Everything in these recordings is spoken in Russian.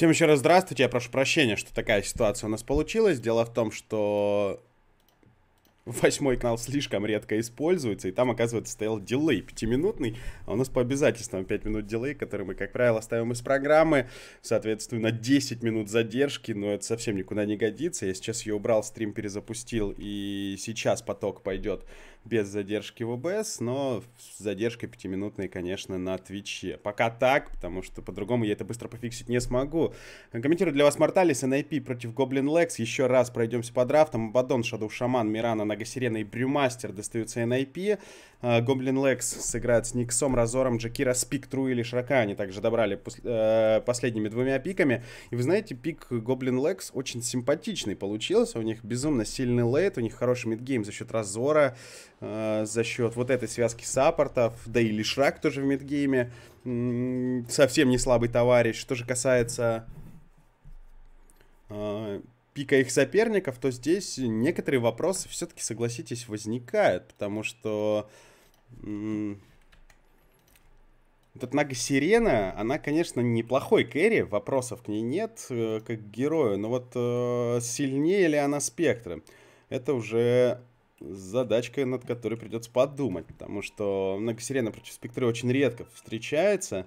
Всем еще раз здравствуйте, я прошу прощения, что такая ситуация у нас получилась. Дело в том, что восьмой канал слишком редко используется, и там, оказывается, стоял дилей пятиминутный, а у нас по обязательствам 5 минут дилей, который мы, как правило, ставим из программы, соответственно, 10 минут задержки, но это совсем никуда не годится, я сейчас ее убрал, стрим перезапустил, и сейчас поток пойдет без задержки в обс, но с задержкой пятиминутной, конечно, на Твиче. Пока так, потому что по-другому я это быстро пофиксить не смогу. Комментирую для вас Морталис, NIP против Гоблин Лекс. Еще раз пройдемся по драфтам. Абадон, Шадов Шаман, Мирана, Нагасирена и Брюмастер достаются NIP. А, Гоблин Лекс сыграет с Никсом, Разором, Джакира, Спик, Тру или Шрака. Они также добрали пос э последними двумя пиками. И вы знаете, пик Гоблин Лекс очень симпатичный получился. У них безумно сильный лейт, у них хороший мидгейм за счет Разора. Э, за счет вот этой связки саппортов, да и Лишрак тоже в мидгейме, совсем не слабый товарищ. Что же касается э, пика их соперников, то здесь некоторые вопросы все-таки, согласитесь, возникают, потому что этот Нага Сирена, она, конечно, неплохой кэрри, вопросов к ней нет, э, как к герою, но вот сильнее ли она Спектра? Это уже с задачкой, над которой придется подумать, потому что многосирена против спектры очень редко встречается.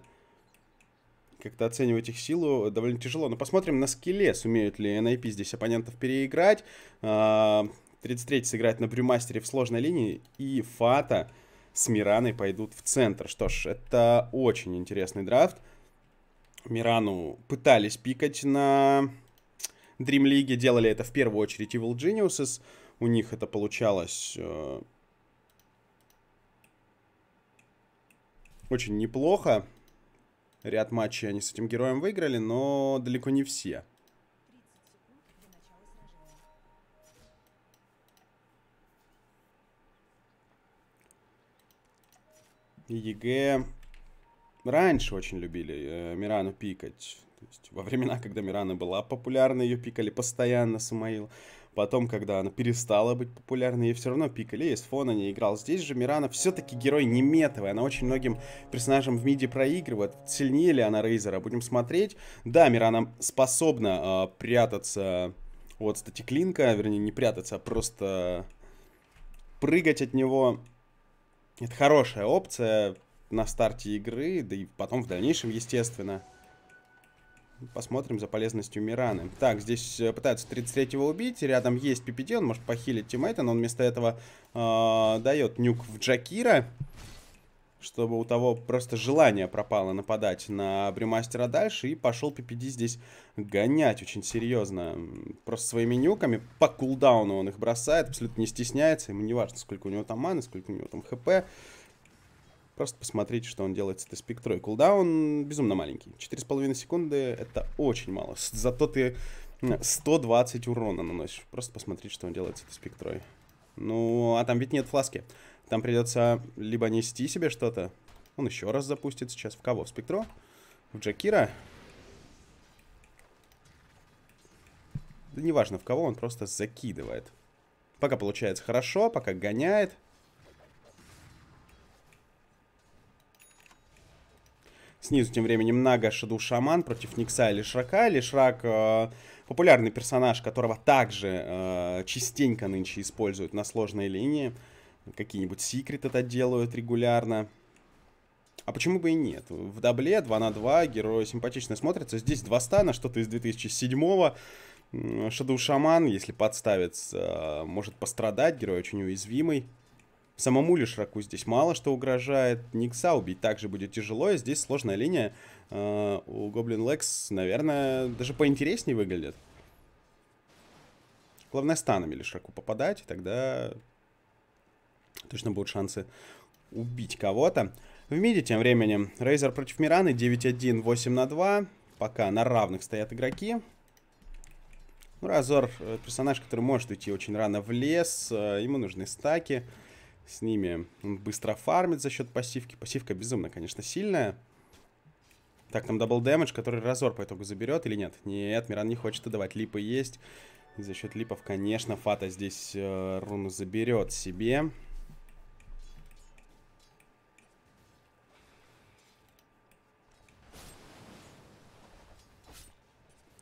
Как-то оценивать их силу довольно тяжело. Но посмотрим на скилле, сумеют ли NIP здесь оппонентов переиграть. 33 а, сыграть на брюмастере в сложной линии. И Фата с Мираной пойдут в центр. Что ж, это очень интересный драфт. Мирану пытались пикать на Dream League. Делали это в первую очередь Evil Geniuses у них это получалось э, очень неплохо. Ряд матчей они с этим героем выиграли, но далеко не все. ЕГЭ раньше очень любили э, Мирану пикать. То есть во времена, когда Мирана была популярна, ее пикали постоянно, Самаил. Потом, когда она перестала быть популярной, ей все равно пикали, и Эсфон не играл. Здесь же Мирана все-таки герой не метовый, она очень многим персонажам в миди проигрывает. Сильнее ли она Рейзера? Будем смотреть. Да, Мирана способна э, прятаться от статиклинка, вернее, не прятаться, а просто прыгать от него. Это хорошая опция на старте игры, да и потом в дальнейшем, естественно. Посмотрим за полезностью Мираны. Так, здесь э, пытаются 33-го убить. Рядом есть PPD, он может похилить тиммейта, но он вместо этого э, дает нюк в Джакира. Чтобы у того просто желание пропало нападать на Брюмастера дальше. И пошел PPD здесь гонять очень серьезно. Просто своими нюками. По кулдауну он их бросает. Абсолютно не стесняется. Ему не важно, сколько у него там маны, сколько у него там хп. Просто посмотрите, что он делает с этой спектрой. Кулдаун безумно маленький. 4,5 секунды — это очень мало. Зато ты 120 урона наносишь. Просто посмотрите, что он делает с этой спектрой. Ну, а там ведь нет фласки. Там придется либо нести себе что-то. Он еще раз запустит сейчас. В кого? В спектро? В Джакира? Да неважно, в кого он просто закидывает. Пока получается хорошо, пока гоняет. Снизу тем временем Нага Шаду Шаман против Никса или Шрака. Или Шрак э, популярный персонаж, которого также э, частенько нынче используют на сложной линии. Какие-нибудь секреты это делают регулярно. А почему бы и нет? В дабле 2 на 2 герой симпатично смотрится. Здесь два стана, что-то из 2007-го. Шаду Шаман, если подставец, э, может пострадать, герой очень уязвимый. Самому лишь Раку здесь мало что угрожает. Никса убить также будет тяжело, и здесь сложная линия. Э, у Гоблин Лекс, наверное, даже поинтереснее выглядит. Главное, станами лишь Раку попадать, и тогда точно будут шансы убить кого-то. В миде тем временем Рейзер против Мираны 9-1, 8 на 2. Пока на равных стоят игроки. Ну, Разор э, персонаж, который может уйти очень рано в лес. Э, ему нужны стаки с ними. Он быстро фармит за счет пассивки. Пассивка безумно, конечно, сильная. Так, там дабл дэмэдж, который разор по итогу заберет или нет? Нет, Миран не хочет отдавать. Липы есть. И за счет липов, конечно, Фата здесь э, руну заберет себе.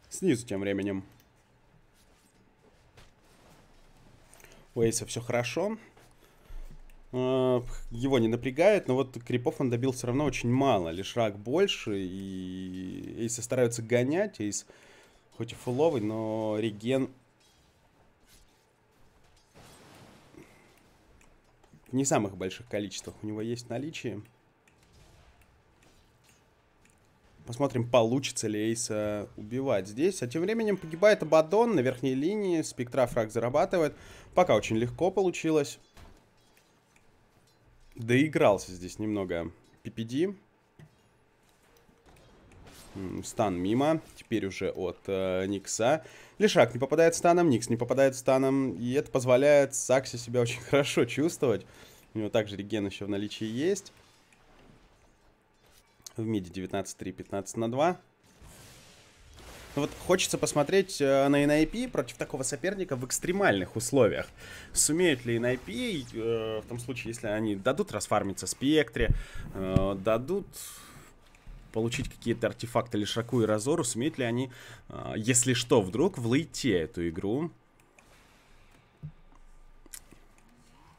Снизу тем временем. У Эйса все хорошо его не напрягает, но вот крипов он добил все равно очень мало, лишь рак больше, и Эйса стараются гонять, Эйс хоть и фуловый, но реген в не самых больших количествах у него есть наличие. Посмотрим, получится ли Эйса убивать здесь. А тем временем погибает Абадон на верхней линии. Спектра фраг зарабатывает. Пока очень легко получилось доигрался здесь немного PPD. Стан мимо. Теперь уже от э, Никса. Лишак не попадает станом, Никс не попадает станом. И это позволяет Саксе себя очень хорошо чувствовать. У него также реген еще в наличии есть. В миде 19-3, 15 на 2. Ну вот хочется посмотреть э, на NIP против такого соперника в экстремальных условиях. Сумеют ли NIP, э, в том случае, если они дадут расфармиться спектре, э, дадут получить какие-то артефакты Лишаку и Разору, сумеют ли они, э, если что, вдруг в лейте эту игру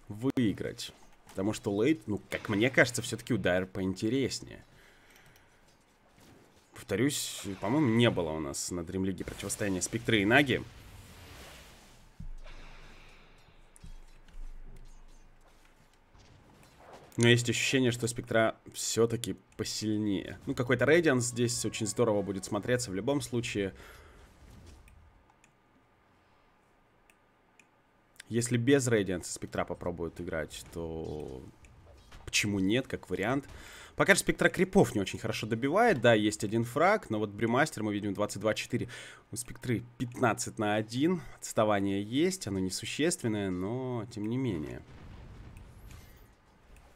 выиграть. Потому что лейт, ну, как мне кажется, все-таки удар поинтереснее. Повторюсь, по-моему, не было у нас на Дримлиге противостояния Спектры и Наги. Но есть ощущение, что спектра все-таки посильнее. Ну, какой-то Рейдианс здесь очень здорово будет смотреться в любом случае. Если без Рейдианса спектра попробуют играть, то почему нет, как вариант. Пока же спектра крипов не очень хорошо добивает. Да, есть один фраг, но вот Бремастер мы видим 22-4. У спектры 15 на 1. Отставание есть, оно несущественное, но тем не менее.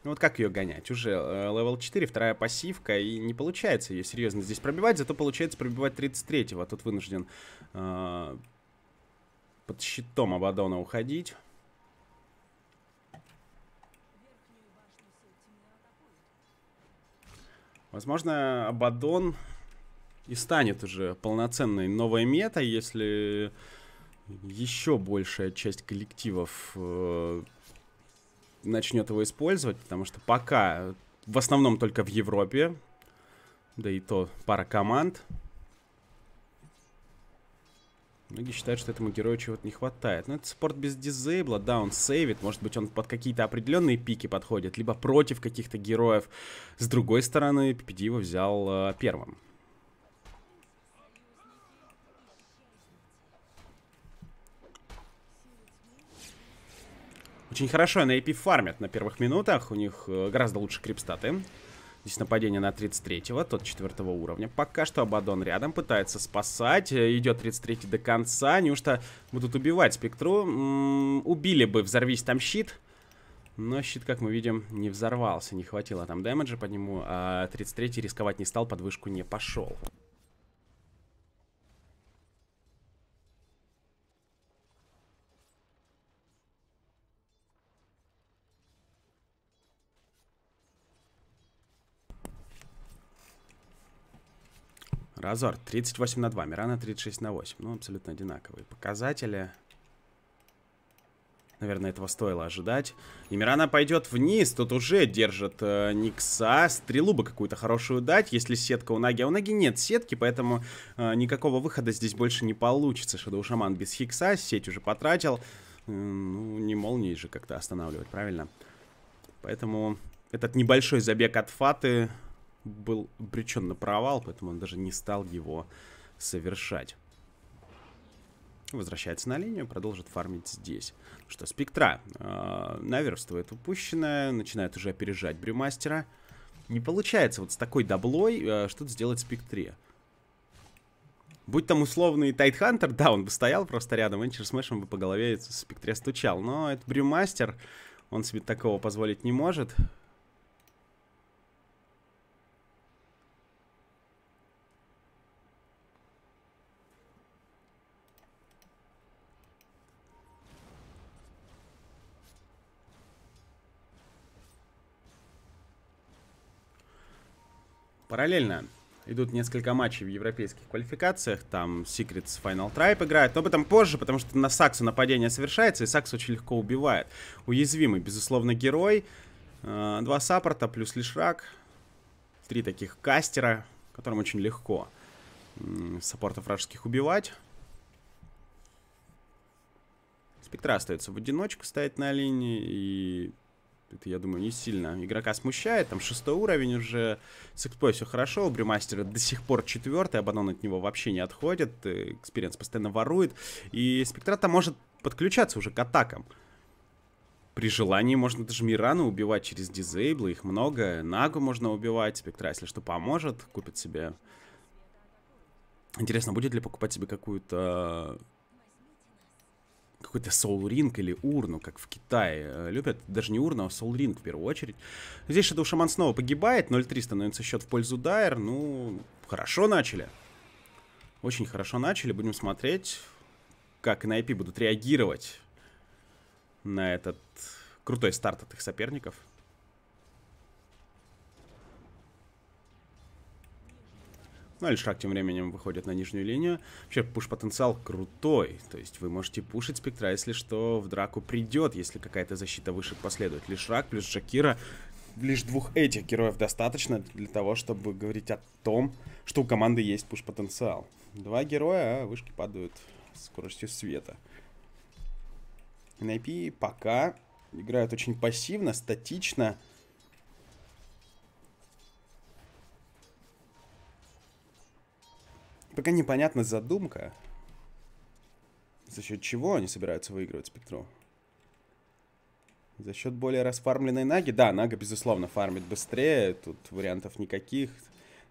Ну вот как ее гонять? Уже э, левел 4, вторая пассивка, и не получается ее серьезно здесь пробивать, зато получается пробивать 33-го, тут вынужден э, под щитом Абадона уходить. Возможно, Абадон и станет уже полноценной новой метой, если еще большая часть коллективов э, начнет его использовать, потому что пока в основном только в Европе, да и то пара команд – Многие считают, что этому герою чего-то не хватает. Но это спорт без дизейбла, да, он сейвит, может быть, он под какие-то определенные пики подходит, либо против каких-то героев. С другой стороны, PPD его взял э, первым. Очень хорошо на AP фармят на первых минутах, у них э, гораздо лучше крипстаты. Здесь нападение на 33-го, тот 4 уровня. Пока что Абадон рядом, пытается спасать. Э, Идет 33-й до конца. Неужто будут убивать Спектру? М -м, убили бы, взорвись там щит. Но щит, как мы видим, не взорвался. Не хватило там дэмэджа по нему. А 33-й рисковать не стал, подвышку не пошел. разор 38 на 2, Мирана 36 на 8. Ну, абсолютно одинаковые показатели. Наверное, этого стоило ожидать. И Мирана пойдет вниз. Тут уже держит э, Никса. Стрелу бы какую-то хорошую дать, если сетка у Наги. А у Наги нет сетки, поэтому э, никакого выхода здесь больше не получится. Шадоу Шаман без Хикса. Сеть уже потратил. Э, ну, не молнии же как-то останавливать, правильно? Поэтому этот небольшой забег от Фаты был обречен на провал, поэтому он даже не стал его совершать. Возвращается на линию, продолжит фармить здесь. Ну что, Спектра э, наверстывает упущенное, начинает уже опережать Брюмастера. Не получается вот с такой даблой э, что-то сделать Спектре. Будь там условный Тайтхантер, да, он бы стоял просто рядом, Энчер Смешем бы по голове Спектре стучал. Но этот Брюмастер, он себе такого позволить не может. Параллельно идут несколько матчей в европейских квалификациях. Там Secrets Final Tribe играет. Но об этом позже, потому что на Саксу нападение совершается, и Сакс очень легко убивает. Уязвимый, безусловно, герой. Э, два саппорта плюс Лишрак. Три таких кастера, которым очень легко саппортов вражеских убивать. Спектра остается в одиночку стоять на линии и это, я думаю, не сильно игрока смущает. Там шестой уровень уже. С экспой все хорошо. У Брюмастера до сих пор четвертый. Абанон от него вообще не отходит. Э, экспириенс постоянно ворует. И Спектрата может подключаться уже к атакам. При желании можно даже Мирана убивать через дизейблы, их много. Нагу можно убивать, Спектра, если что, поможет, купит себе. Интересно, будет ли покупать себе какую-то какой-то Soul Ring или урну, как в Китае э, любят. Даже не урну, а Soul Ring в первую очередь. Здесь Shadow Шаман снова погибает. 0-3 становится счет в пользу Дайер. Ну, хорошо начали. Очень хорошо начали. Будем смотреть, как и на IP будут реагировать на этот крутой старт от их соперников. Ну, Альшак тем временем выходит на нижнюю линию. Вообще, пуш-потенциал крутой. То есть вы можете пушить спектра, если что, в драку придет, если какая-то защита выше последует. Лишь Лишрак плюс Шакира лишь двух этих героев достаточно для того, чтобы говорить о том, что у команды есть пуш-потенциал. Два героя, а вышки падают скоростью света. NIP пока играют очень пассивно, статично. Пока непонятна задумка. За счет чего они собираются выигрывать спектру? За счет более расфармленной Наги? Да, Нага, безусловно, фармит быстрее. Тут вариантов никаких.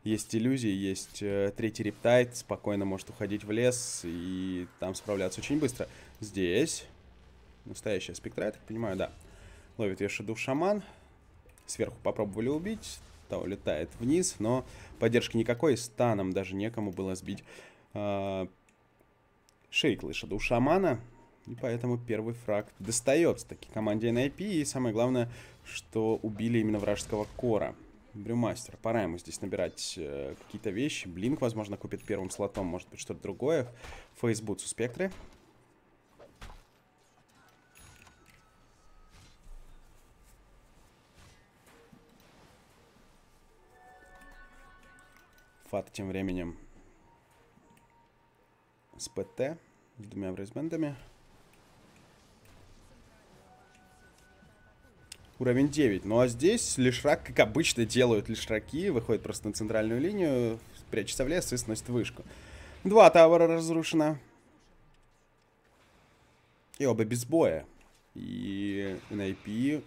Есть иллюзии, есть э, третий рептайт. Спокойно может уходить в лес и там справляться очень быстро. Здесь настоящая спектра, я так понимаю, да. Ловит ее шедув шаман. Сверху попробовали убить та улетает вниз, но поддержки никакой, станом даже некому было сбить э, шейк лошаду шамана. И поэтому первый фраг достается таки команде NIP. И самое главное, что убили именно вражеского кора. Брюмастер. Пора ему здесь набирать э, какие-то вещи. Блинк, возможно, купит первым слотом, может быть, что-то другое. Фейсбут у Спектры. Фат тем временем с ПТ, с двумя брейсбендами. Уровень 9. Ну а здесь Лишрак, как обычно делают Лишраки, выходит просто на центральную линию, прячется в лес и сносит вышку. Два тавара разрушено. И оба без боя. И NIP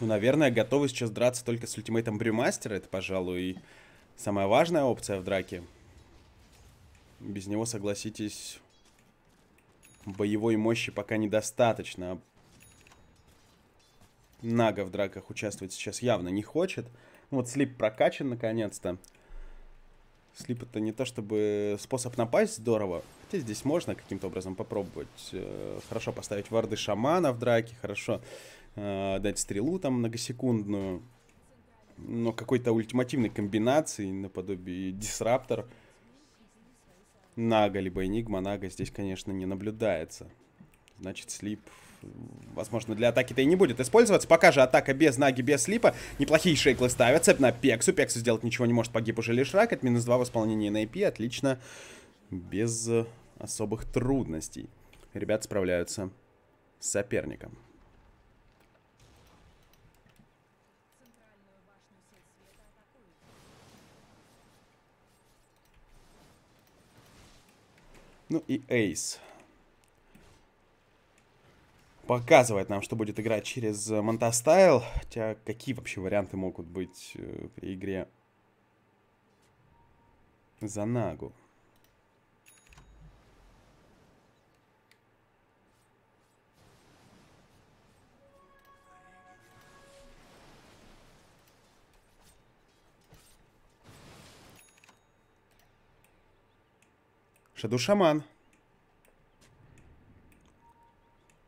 ну, наверное, готовы сейчас драться только с ультимейтом Брюмастера. Это, пожалуй, самая важная опция в драке. Без него, согласитесь, боевой мощи пока недостаточно. Нага в драках участвовать сейчас явно не хочет. Ну, вот Слип прокачан наконец-то. Слип это не то чтобы способ напасть здорово. Хотя здесь можно каким-то образом попробовать. Э, хорошо поставить варды шамана в драке, хорошо э, дать стрелу там многосекундную, но какой-то ультимативной комбинации, наподобие дисраптор, Нага либо Энигма, Нага здесь, конечно, не наблюдается. Значит, слип возможно, для атаки-то и не будет использоваться. Пока же атака без наги, без слипа. Неплохие шейклы ставятся. на Пексу. Пексу сделать ничего не может. Погиб уже лишь ракет. Минус 2 восполнения исполнении на IP. Отлично. Без э, особых трудностей. Ребята справляются с соперником. Ну и эйс. Показывает нам, что будет играть через Монтастайл. Э, Хотя какие вообще варианты могут быть э, при игре за Нагу? Шаду-шаман.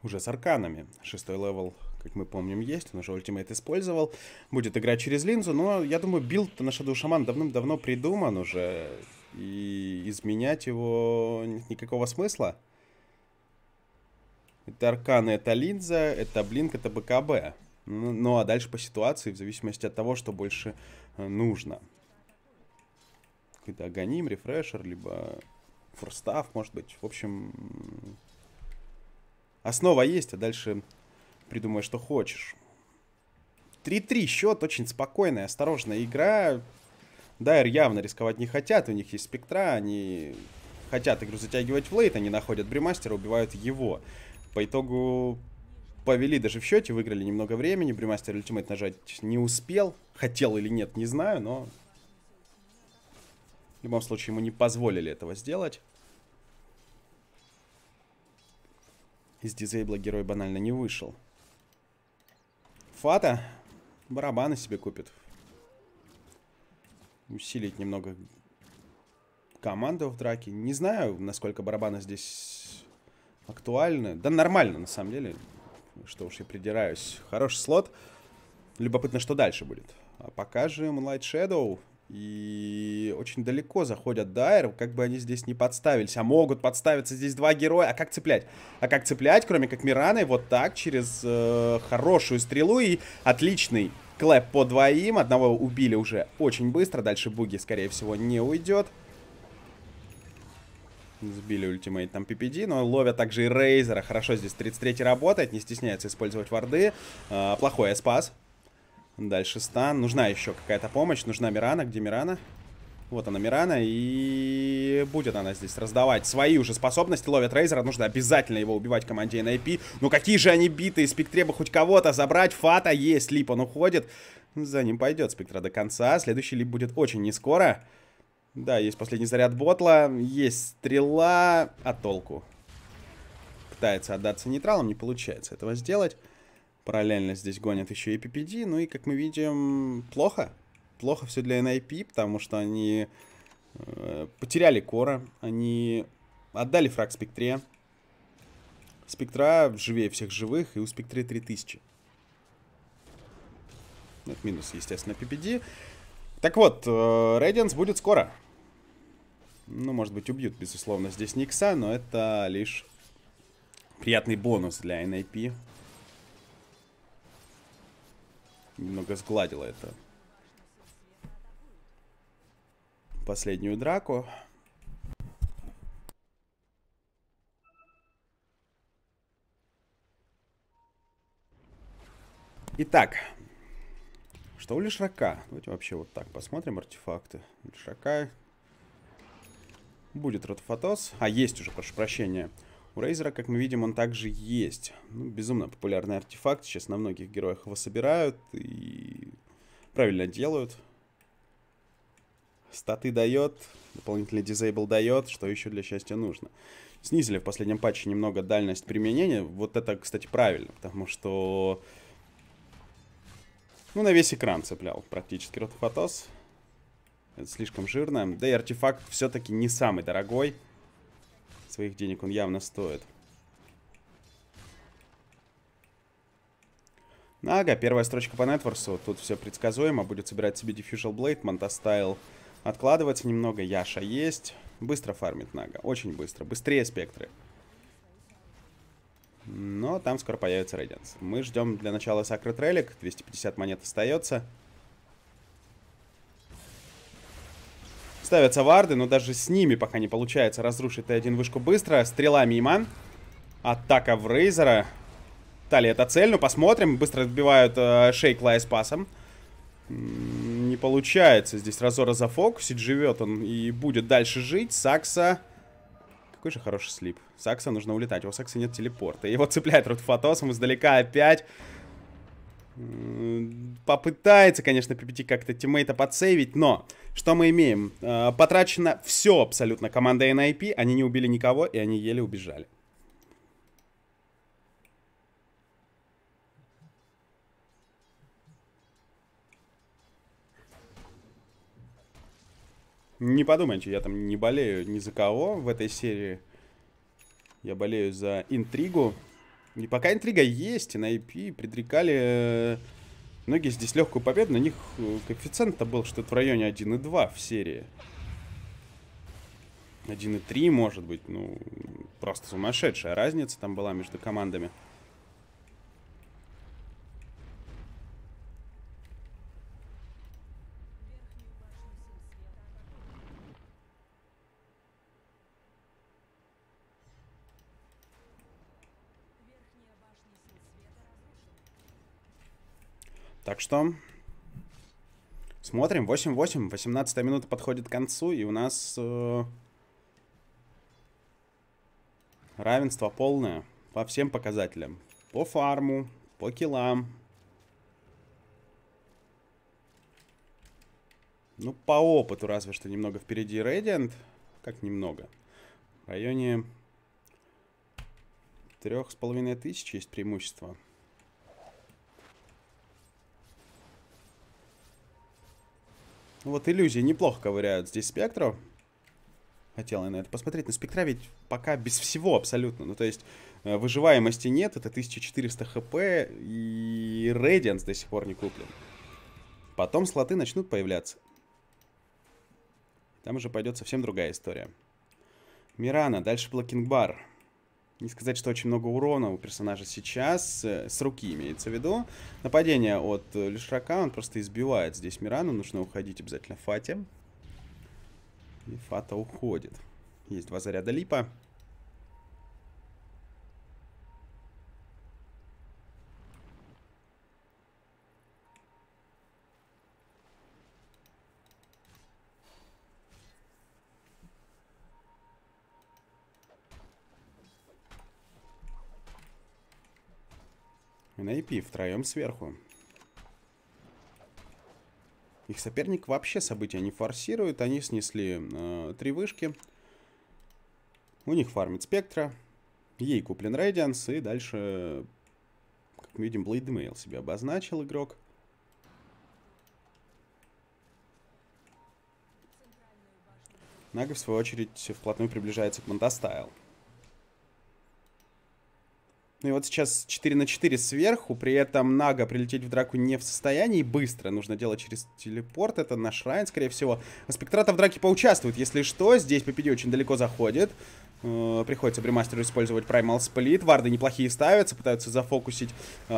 Уже с арканами. Шестой левел, как мы помним, есть. Он уже ультимейт использовал. Будет играть через линзу. Но я думаю, билд на шаду-шаман давным-давно придуман уже. И изменять его нет никакого смысла. Это арканы, это линза, это блинк, это БКБ. Ну, ну а дальше по ситуации, в зависимости от того, что больше э, нужно. Какой-то агоним, рефрешер, либо форстав, может быть. В общем, основа есть, а дальше придумай, что хочешь. 3-3 счет, очень спокойная, осторожная игра. Дайр явно рисковать не хотят, у них есть спектра, они хотят игру затягивать в лейт, они находят бримастера, убивают его. По итогу повели даже в счете, выиграли немного времени, бримастер ультимейт нажать не успел, хотел или нет, не знаю, но в любом случае, ему не позволили этого сделать. Из дизейбла герой банально не вышел. Фата барабаны себе купит. Усилить немного команду в драке. Не знаю, насколько барабаны здесь актуальны. Да нормально, на самом деле. Что уж я придираюсь. Хороший слот. Любопытно, что дальше будет. А пока же Moonlight Shadow и очень далеко заходят до как бы они здесь не подставились. А могут подставиться здесь два героя. А как цеплять? А как цеплять, кроме как мираны вот так, через э, хорошую стрелу и отличный клэп по двоим. Одного убили уже очень быстро. Дальше Буги, скорее всего, не уйдет. Сбили ультимейт там PPD, но ловят также и Рейзера. Хорошо здесь 33 работает, не стесняется использовать варды. Э, плохой спас. Дальше стан. Нужна еще какая-то помощь. Нужна Мирана. Где Мирана? Вот она, Мирана. И будет она здесь раздавать свои уже способности. Ловит Рейзера. Нужно обязательно его убивать команде NIP. А ну какие же они битые. Спектреба хоть кого-то забрать. Фата есть. Лип он уходит. За ним пойдет Спектра до конца. Следующий лип будет очень нескоро. Да, есть последний заряд Ботла. Есть стрела. А толку? Пытается отдаться нейтралам. Не получается этого сделать. Параллельно здесь гонят еще и PPD. Ну и, как мы видим, плохо. Плохо все для NIP, потому что они э, потеряли кора. Они отдали фраг спектре. Спектра живее всех живых, и у спектры 3000. Это минус, естественно, PPD. Так вот, Рейденс э, будет скоро. Ну, может быть, убьют, безусловно, здесь Никса, но это лишь приятный бонус для NIP. немного сгладило это. Последнюю драку. Итак, что у Лишрака? Давайте вообще вот так посмотрим артефакты. Лишрака. Будет ротофотос. А, есть уже, прошу прощения. У Рейзера, как мы видим, он также есть. Ну, безумно популярный артефакт. Сейчас на многих героях его собирают и правильно делают. Статы дает, дополнительный дизейбл дает, что еще для счастья нужно. Снизили в последнем патче немного дальность применения. Вот это, кстати, правильно, потому что... Ну, на весь экран цеплял практически Ротофотос. Это слишком жирно. Да и артефакт все-таки не самый дорогой своих денег он явно стоит. Нага, первая строчка по нетворсу. Тут все предсказуемо. Будет собирать себе Diffusion Blade. Монтастайл откладывать немного. Яша есть. Быстро фармит Нага. Очень быстро. Быстрее спектры. Но там скоро появится Рейденс. Мы ждем для начала Sacred Relic. 250 монет остается. ставятся варды, но даже с ними пока не получается разрушить Т1 вышку быстро. Стрела мимо. Атака в Рейзера. Талия это цель, ну посмотрим. Быстро отбивают э, Шейк Лайспасом. Не получается здесь Разора зафокусить. Живет он и будет дальше жить. Сакса... Какой же хороший слип. Сакса нужно улетать. У Сакса нет телепорта. Его цепляет Рутфатосом издалека опять попытается, конечно, PPT как-то тиммейта подсейвить, но что мы имеем? Э, потрачено все абсолютно команда NIP, а они не убили никого, и они еле убежали. Не подумайте, я там не болею ни за кого в этой серии. Я болею за интригу, и пока интрига есть, и на IP предрекали э, многие здесь легкую победу. На них э, коэффициент-то был что-то в районе 1,2 в серии. 1,3 может быть. Ну, просто сумасшедшая разница там была между командами. Так что смотрим. 8-8. 18 минута подходит к концу. И у нас э, равенство полное по всем показателям. По фарму, по килам. Ну, по опыту разве что немного впереди Radiant. Как немного. В районе трех с половиной тысяч есть преимущество. Ну вот иллюзии неплохо ковыряют здесь спектру. Хотел я на это посмотреть. Но спектра ведь пока без всего абсолютно. Ну, то есть, э, выживаемости нет. Это 1400 хп. И Radiance до сих пор не куплен. Потом слоты начнут появляться. Там уже пойдет совсем другая история. Мирана, дальше блокинг бар. Не сказать, что очень много урона у персонажа сейчас, э, с руки имеется в виду. Нападение от э, Лишрака, он просто избивает здесь Мирану, нужно уходить обязательно Фате. И Фата уходит. Есть два заряда Липа. NIP втроем сверху. Их соперник вообще события не форсирует. Они снесли э, три вышки. У них фармит Спектра. Ей куплен Рейдианс. И дальше, как мы видим, Блейдмейл себе обозначил игрок. Нага, в свою очередь, вплотную приближается к Монтастайл. Ну и вот сейчас 4 на 4 сверху, при этом Нага прилететь в драку не в состоянии быстро. Нужно делать через телепорт, это на Шрайн, скорее всего. А Спектрата в драке поучаствует, если что. Здесь PPD очень далеко заходит. Э, приходится Бремастеру использовать Primal Split. Варды неплохие ставятся, пытаются зафокусить э,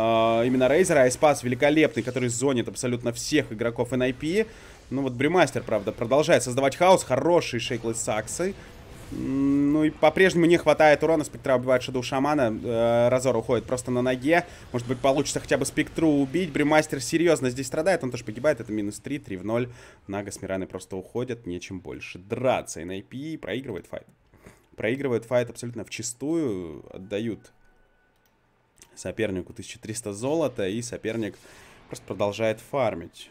именно Рейзера. Айспас великолепный, который зонит абсолютно всех игроков NIP. Ну вот Бремастер, правда, продолжает создавать хаос. Хороший шейклы с Саксой. Ну и по-прежнему не хватает урона. Спектра убивает Шадоу Шамана. Э, Разор уходит просто на ноге. Может быть, получится хотя бы Спектру убить. Бримастер серьезно здесь страдает. Он тоже погибает. Это минус 3, 3 в 0. Нага с Мирайной просто уходят. Нечем больше драться. И на проигрывает файт. Проигрывает файт абсолютно вчистую. Отдают сопернику 1300 золота. И соперник просто продолжает фармить.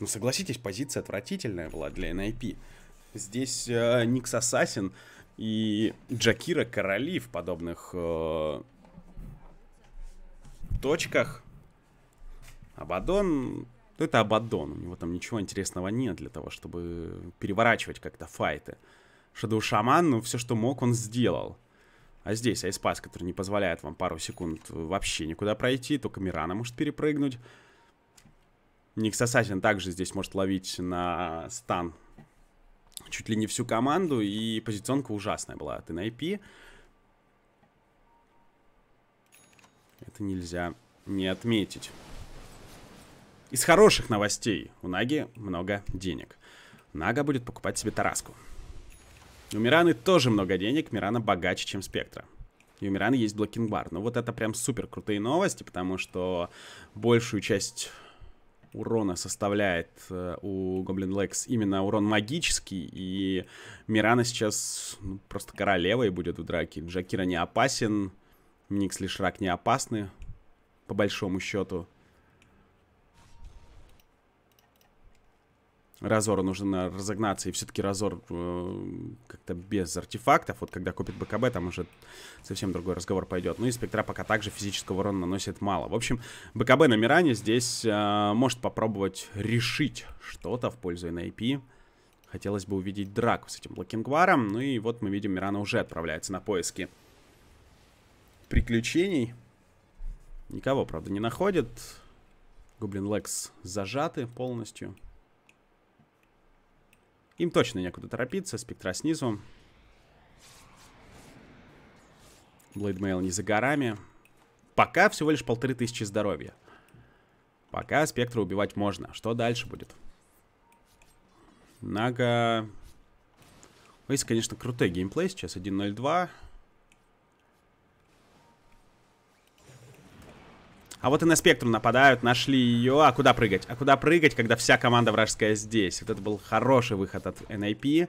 Ну согласитесь, позиция отвратительная была для NIP. Здесь э, Никс Ассасин и Джакира короли в подобных э, точках. Абадон... Ну, это Абадон. У него там ничего интересного нет для того, чтобы переворачивать как-то файты. Шадоу Шаман, ну, все, что мог, он сделал. А здесь Айспас, который не позволяет вам пару секунд вообще никуда пройти. Только Мирана может перепрыгнуть. Никс Ассасин также здесь может ловить на стан чуть ли не всю команду, и позиционка ужасная была от NIP. А это нельзя не отметить. Из хороших новостей. У Наги много денег. Нага будет покупать себе Тараску. У Мираны тоже много денег. Мирана богаче, чем Спектра. И у Мираны есть блокинг-бар. Ну вот это прям супер крутые новости, потому что большую часть урона составляет э, у Гоблин Лекс именно урон магический, и Мирана сейчас ну, просто королевой будет в драке. Джакира не опасен, Никс Лишрак не опасны, по большому счету. Разору нужно разогнаться, и все-таки Разор э, как-то без артефактов. Вот когда купит БКБ, там уже совсем другой разговор пойдет. Ну и Спектра пока также физического урона наносит мало. В общем, БКБ на Миране здесь э, может попробовать решить что-то в пользу NAP. А Хотелось бы увидеть драку с этим Блокингваром. Ну и вот мы видим, Мирана уже отправляется на поиски приключений. Никого, правда, не находит. Гоблин Лекс зажаты полностью. Им точно некуда торопиться. Спектра снизу. Блейдмейл не за горами. Пока всего лишь полторы тысячи здоровья. Пока спектра убивать можно. Что дальше будет? Нага... Есть, конечно, крутой геймплей сейчас. 1.02. А вот и на спектру нападают, нашли ее. А куда прыгать? А куда прыгать, когда вся команда вражеская здесь? Вот это был хороший выход от NIP. А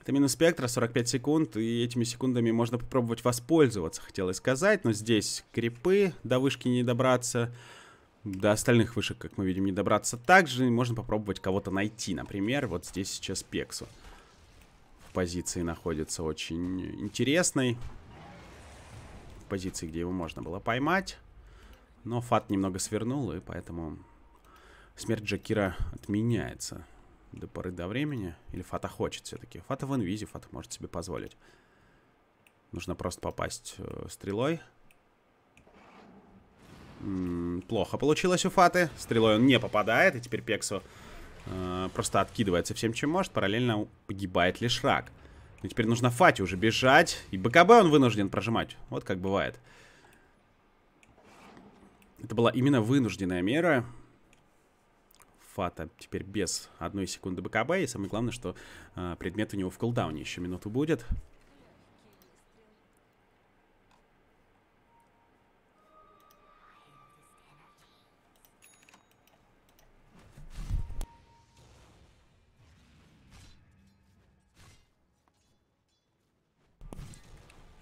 это минус спектра, 45 секунд, и этими секундами можно попробовать воспользоваться, хотелось сказать. Но здесь крипы, до вышки не добраться, до остальных вышек, как мы видим, не добраться. Также можно попробовать кого-то найти, например, вот здесь сейчас Пексу. В позиции находится очень интересной позиции, где его можно было поймать. Но Фат немного свернул, и поэтому смерть Джакира отменяется до поры до времени. Или Фата хочет все-таки. Фата в инвизе, Фата может себе позволить. Нужно просто попасть э, стрелой. М -м, плохо получилось у Фаты. Стрелой он не попадает, и теперь Пексу э, просто откидывается всем, чем может. Параллельно погибает лишь рак. И теперь нужно Фати уже бежать. И БКБ он вынужден прожимать. Вот как бывает. Это была именно вынужденная мера. Фата теперь без одной секунды БКБ. И самое главное, что э, предмет у него в кулдауне еще минуту будет.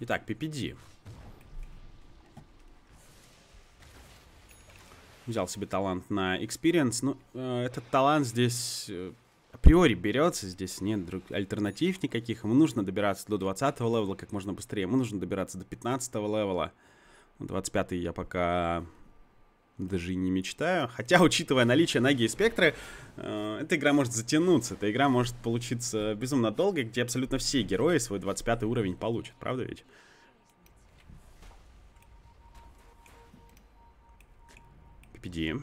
Итак, PPD. Взял себе талант на experience. Ну, э, этот талант здесь э, априори берется. Здесь нет друг, альтернатив никаких. Ему нужно добираться до 20 левела как можно быстрее. Ему нужно добираться до 15 левела. 25 ну, я пока даже и не мечтаю. Хотя, учитывая наличие ноги и спектры, э, эта игра может затянуться. Эта игра может получиться безумно долгой, где абсолютно все герои свой 25 уровень получат. Правда ведь? PPD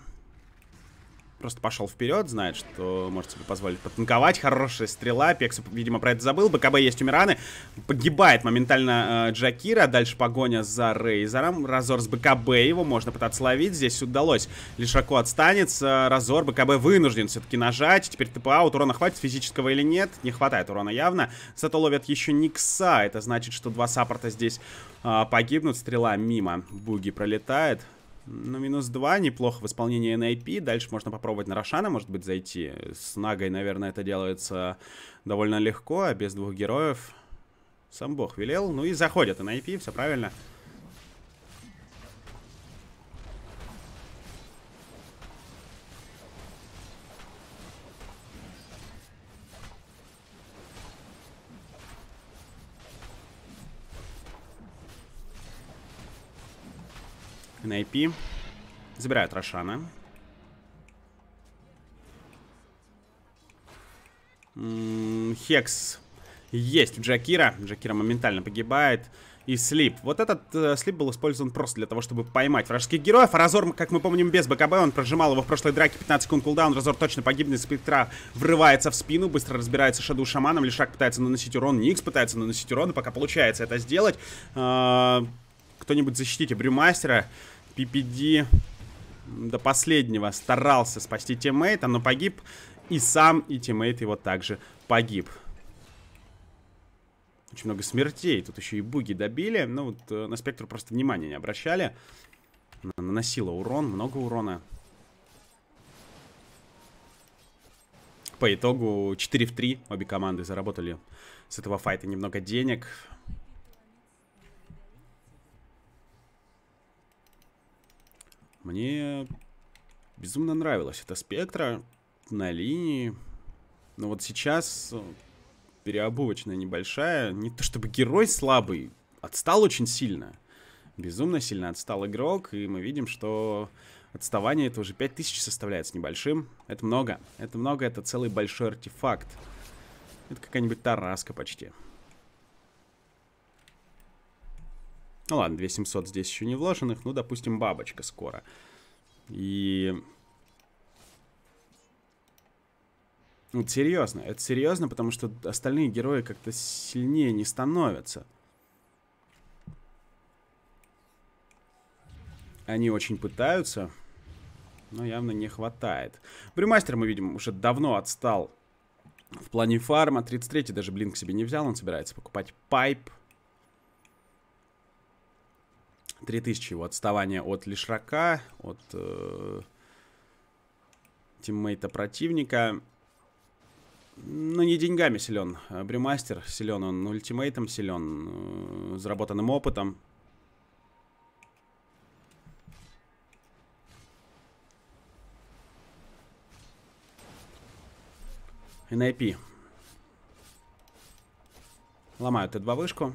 просто пошел вперед, знает, что может себе позволить потанковать. Хорошая стрела, Пекс, видимо, про это забыл. БКБ есть у Мираны. Погибает моментально э, Джакира. Дальше погоня за Рейзером. Разор с БКБ, его можно пытаться ловить. Здесь удалось. Лишако отстанется. Э, Разор, БКБ вынужден все-таки нажать. Теперь ТПА. Вот урона хватит физического или нет? Не хватает урона явно. Зато ловят еще Никса. Это значит, что два саппорта здесь э, погибнут. Стрела мимо. Буги пролетает. Ну, минус 2, неплохо в исполнении NIP. А Дальше можно попробовать на Рошана, может быть, зайти. С Нагой, наверное, это делается довольно легко, а без двух героев сам бог велел. Ну и заходят NIP, а все правильно. NIP. Забирают Рошана. Хекс есть у Джакира. Джакира моментально погибает. И слип. Вот этот э, слип был использован просто для того, чтобы поймать вражеских героев. А Разор, как мы помним, без БКБ. Он прожимал его в прошлой драке 15 секунд кулдаун. Разор точно погибнет. Спектра врывается в спину. Быстро разбирается Шаду Шаманом. Лишак пытается наносить урон. Никс пытается наносить урон. И пока получается это сделать. Э -э Кто-нибудь защитите Брюмастера. мастера PPD до последнего старался спасти тиммейта, но погиб и сам, и тиммейт его также погиб. Очень много смертей. Тут еще и буги добили. Ну, вот э, на спектру просто внимания не обращали. Наносила урон, много урона. По итогу 4 в 3 обе команды заработали с этого файта немного денег. Мне безумно нравилась эта спектра на линии. Но вот сейчас э, переобувочная небольшая. Не то чтобы герой слабый, отстал очень сильно. Безумно сильно отстал игрок, и мы видим, что отставание это уже 5000 составляет с небольшим. Это много. Это много, это целый большой артефакт. Это какая-нибудь тараска почти. Ну ладно, 2700 здесь еще не вложенных. Ну, допустим, бабочка скоро. И... Вот серьезно, это серьезно, потому что остальные герои как-то сильнее не становятся. Они очень пытаются, но явно не хватает. Брюмастер, мы видим, уже давно отстал в плане фарма. 33-й даже блин к себе не взял, он собирается покупать пайп. 3000 его отставание от Лишрака, от э, тиммейта противника. Ну, не деньгами силен. А брюмастер силен, он ультимейтом силен, э, заработанным опытом. NIP. Ломаю Т2 вышку.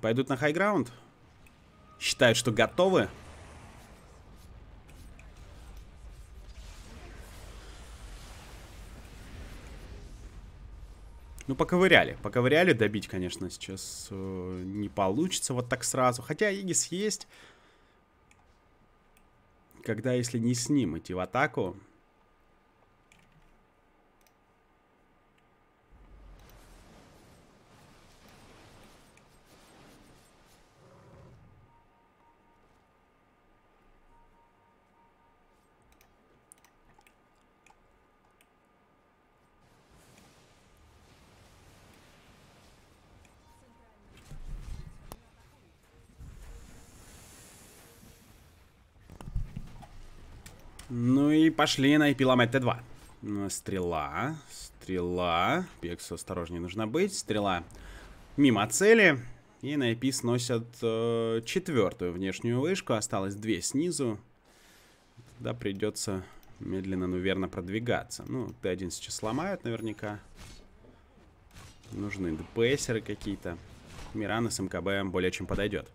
Пойдут на хайграунд. Считают, что готовы. Ну, поковыряли. Поковыряли, добить, конечно, сейчас э, не получится вот так сразу. Хотя Игис есть. Когда, если не с ним идти в атаку, пошли на эпиломет Т2. Э, стрела, стрела. Пексу осторожнее нужно быть. Стрела мимо цели. И на IP сносят э, четвертую внешнюю вышку. Осталось две снизу. Тогда придется медленно, но верно продвигаться. Ну, Т1 сейчас сломают наверняка. Нужны ДПСеры какие-то. Мирана с МКБ более чем подойдет.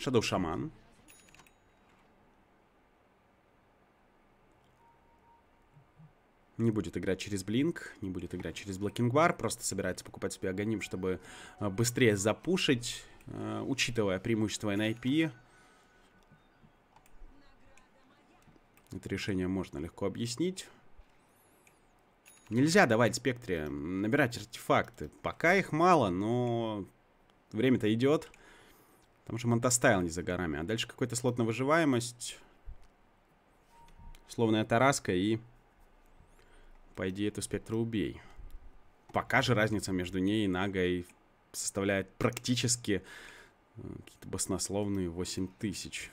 Shadow Shaman. Не будет играть через Блинк, не будет играть через Блокинг Бар, просто собирается покупать себе Аганим, чтобы э, быстрее запушить, э, учитывая преимущество NIP. Это решение можно легко объяснить. Нельзя давать спектре набирать артефакты. Пока их мало, но время-то идет. Там же Монтастайл не за горами. А дальше какой-то слот на выживаемость. Словная тараска и... По идее, эту Спектру убей. Пока же разница между ней и Нагой составляет практически э, какие-то баснословные 8000.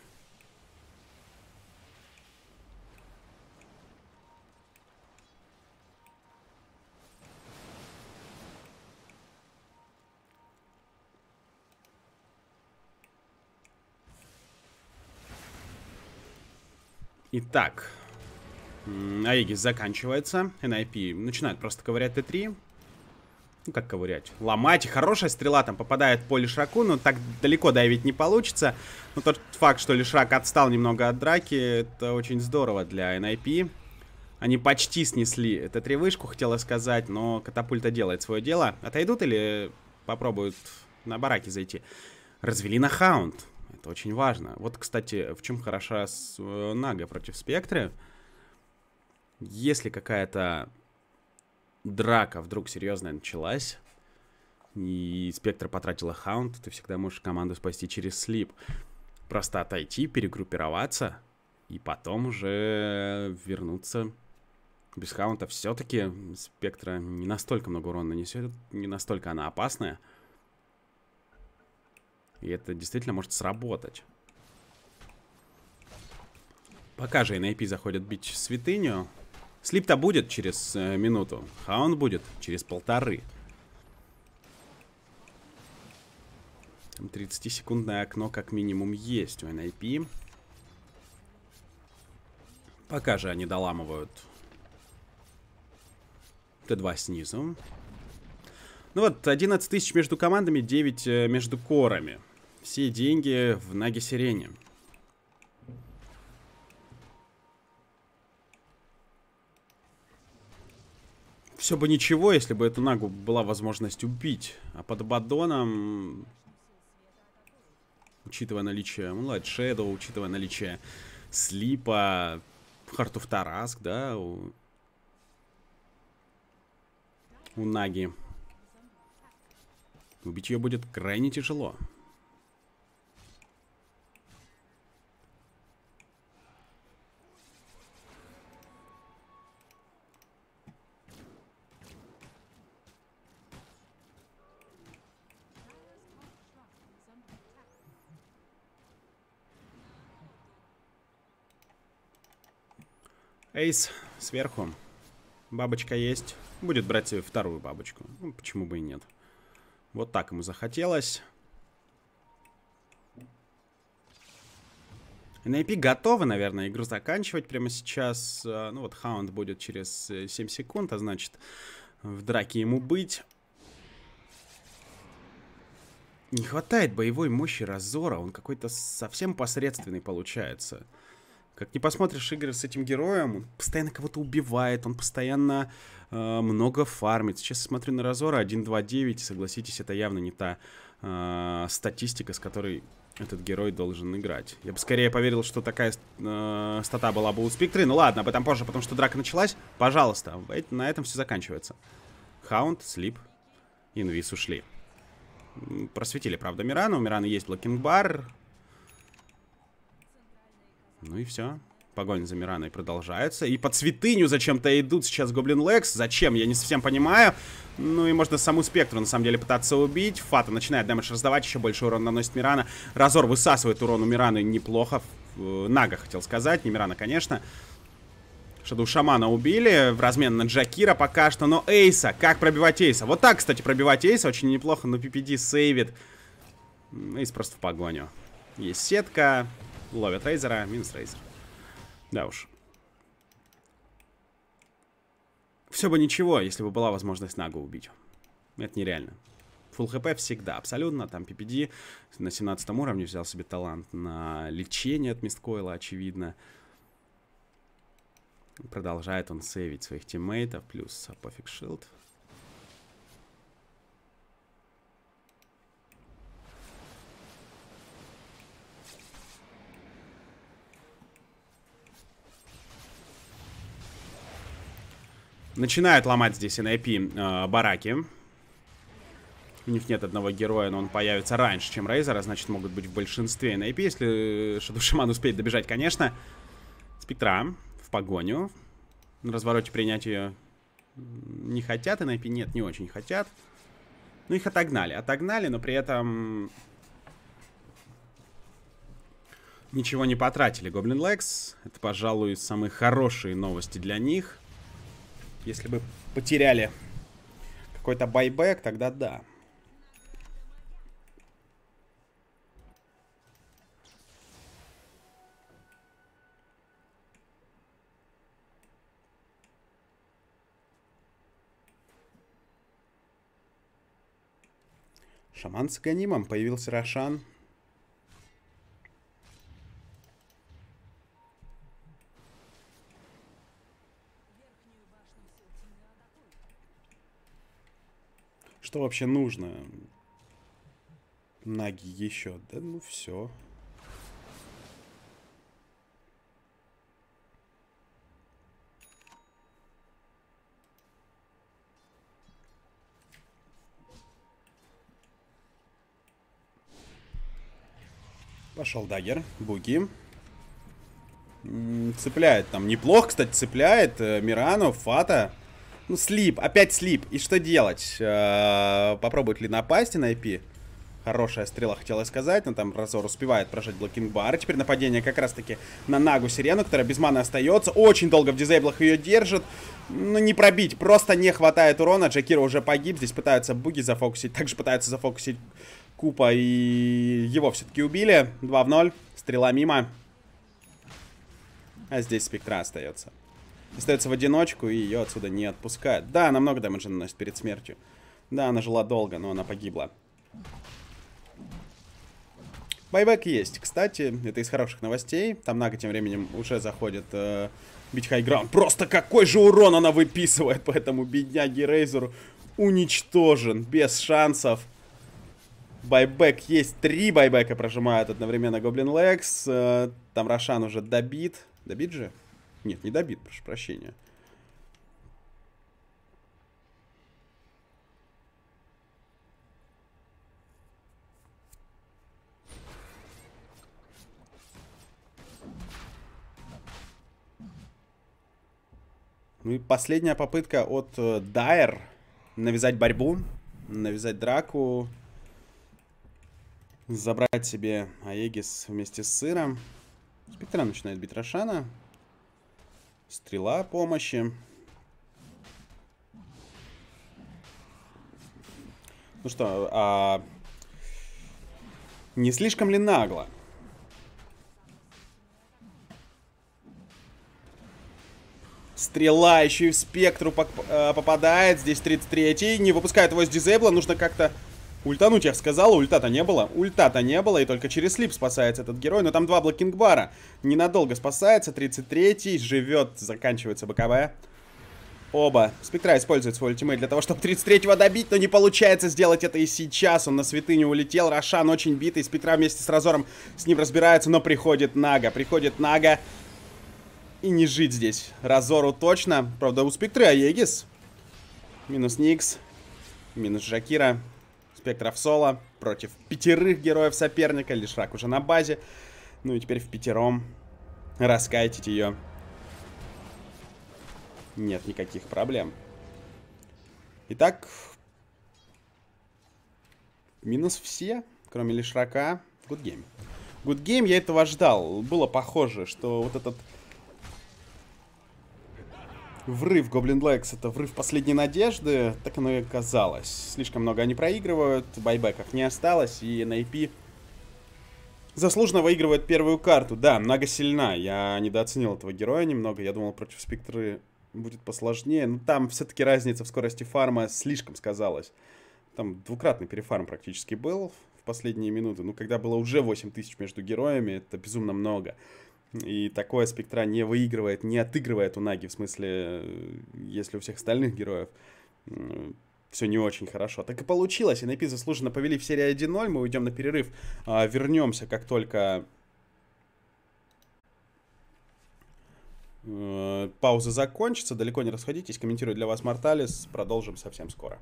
Итак, Аегис заканчивается. NIP начинает просто ковырять Т3. Ну, как ковырять? Ломать. хорошая стрела там попадает по Лишраку, но так далеко давить не получится. Но тот факт, что Лишрак отстал немного от драки, это очень здорово для NIP. Они почти снесли Т3 вышку, хотела сказать, но катапульта делает свое дело. Отойдут или попробуют на бараки зайти? Развели на хаунд. Это очень важно. Вот, кстати, в чем хороша э, Нага против Спектры. Если какая-то драка вдруг серьезная началась, и Спектр потратила хаунд, ты всегда можешь команду спасти через слип. Просто отойти, перегруппироваться, и потом уже вернуться без хаунта. Все-таки Спектра не настолько много урона несет, не настолько она опасная. И это действительно может сработать. Пока же NAP заходят бить святыню. Слип-то будет через э, минуту. А он будет через полторы. Там 30-секундное окно как минимум есть у NIP. Пока же они доламывают Т2 снизу. Ну вот, 11 тысяч между командами, 9 э, между корами. Все деньги в Наги Сирене. Все бы ничего, если бы эту Нагу была возможность убить. А под Бадоном... Учитывая наличие Moonlight Shadow, учитывая наличие Слипа, Хартов Тараск, да, у... у Наги. Убить ее будет крайне тяжело. Эйс сверху. Бабочка есть. Будет брать вторую бабочку. Ну, почему бы и нет. Вот так ему захотелось. NIP e готовы, наверное, игру заканчивать прямо сейчас. Э, ну вот, Хаунд будет через 7 э, секунд, а значит, в драке ему быть. Не хватает боевой мощи Разора, он какой-то совсем посредственный получается. Как не посмотришь игры с этим героем, он постоянно кого-то убивает, он постоянно Э, много фармит. Сейчас смотрю на Разора 1.2.9, согласитесь, это явно не та э, статистика, с которой этот герой должен играть. Я бы скорее поверил, что такая э, стата была бы у Спектры. Ну ладно, об этом позже, потому что драка началась. Пожалуйста, на этом все заканчивается. Хаунд, Слип, Инвис ушли. Просветили, правда, Мирана. У Мирана есть блокинг-бар. Ну и все погоня за Мираной продолжается. И под святыню зачем-то идут сейчас Гоблин Лекс. Зачем, я не совсем понимаю. Ну и можно саму Спектру, на самом деле, пытаться убить. Фата начинает дэмэдж раздавать, еще больше урон наносит Мирана. Разор высасывает урон у Мираны неплохо. Э, Нага, хотел сказать, не Мирана, конечно. Шаду Шамана убили в размен на Джакира пока что, но Эйса, как пробивать Эйса? Вот так, кстати, пробивать Эйса очень неплохо, но PPD сейвит. Эйс просто в погоню. Есть сетка, ловят Рейзера, минус Рейзер. Да уж. Все бы ничего, если бы была возможность Нагу убить. Это нереально. Фул хп всегда, абсолютно. Там PPD на 17 уровне взял себе талант на лечение от мисткоила, очевидно. Продолжает он сейвить своих тиммейтов, плюс пофиг шилд. Начинают ломать здесь NIP э, бараки. У них нет одного героя, но он появится раньше, чем Рейзера, значит, могут быть в большинстве NIP, если Шаду успеет добежать, конечно. Спектра в погоню. На развороте принять ее не хотят, NIP нет, не очень хотят. Ну, их отогнали. Отогнали, но при этом... Ничего не потратили. Гоблин Лекс. Это, пожалуй, самые хорошие новости для них. Если бы потеряли какой-то байбек, тогда да. Шаман с Ганимом. Появился Рошан. Что вообще нужно? Наги еще. Да ну все. Пошел дагер, буги. Цепляет там. Неплохо, кстати, цепляет. Э, Мирану, Фата. Ну, слип, опять слип. И что делать? Э, Попробует ли напасть на IP? Хорошая стрела, хотела сказать, но там Разор успевает прожать блокинг бар. теперь нападение как раз-таки на Нагу Сирену, которая без маны остается. Очень долго в дизейблах ее держит. Ну, не пробить, просто не хватает урона. Джакира уже погиб, здесь пытаются буги зафокусить. Также пытаются зафокусить Купа, и его все-таки убили. 2 в 0, стрела мимо. А здесь спектра остается остается в одиночку, и ее отсюда не отпускают. Да, она много дэмэджа наносит перед смертью. Да, она жила долго, но она погибла. Байбек есть, кстати, это из хороших новостей. Там Нага тем временем уже заходит э, бить хайграунд. Просто какой же урон она выписывает, поэтому бедняги Рейзер уничтожен, без шансов. Байбек есть, три байбека прожимают одновременно Гоблин Лекс. Э, там Рошан уже добит. Добит же? Нет, не добит, прошу прощения. Ну и последняя попытка от э, Дайер навязать борьбу, навязать драку, забрать себе Аегис вместе с сыром. Спектра начинает бить Рошана. Стрела помощи. Ну что, а... не слишком ли нагло? Стрела еще и в спектру э, попадает. Здесь 33-й. Не выпускает его из дизейбла. Нужно как-то Ультануть я сказал, ульта-то не было. Ульта-то не было, и только через слип спасается этот герой. Но там два блокинг-бара. Ненадолго спасается, 33-й, живет, заканчивается боковая. Оба. Спектра использует свой ультимейт для того, чтобы 33-го добить, но не получается сделать это и сейчас. Он на святыню улетел. Рошан очень битый. Спектра вместе с Разором с ним разбирается, но приходит Нага. Приходит Нага. И не жить здесь. Разору точно. Правда, у Спектры Аегис. Минус Никс. Минус Жакира спектров соло против пятерых героев соперника. Лишрак уже на базе. Ну и теперь в пятером раскайтить ее. Нет никаких проблем. Итак, минус все, кроме Лишрака. Good game. Good game, я этого ждал. Было похоже, что вот этот врыв Goblin Legs это врыв последней надежды, так оно и казалось. Слишком много они проигрывают, байбеков не осталось, и NAP e заслуженно выигрывает первую карту. Да, много сильна, я недооценил этого героя немного, я думал против Спектры будет посложнее, но там все-таки разница в скорости фарма слишком сказалась. Там двукратный перефарм практически был в последние минуты, ну когда было уже 8000 между героями, это безумно много. И такое спектра не выигрывает, не отыгрывает у Наги, в смысле, э, если у всех остальных героев все не очень хорошо. Так и получилось. и NIP заслуженно повели в серии 1-0. Мы уйдем на перерыв. А, вернемся, как только э, пауза закончится. Далеко не расходитесь. Комментирую для вас Марталис. Продолжим совсем скоро.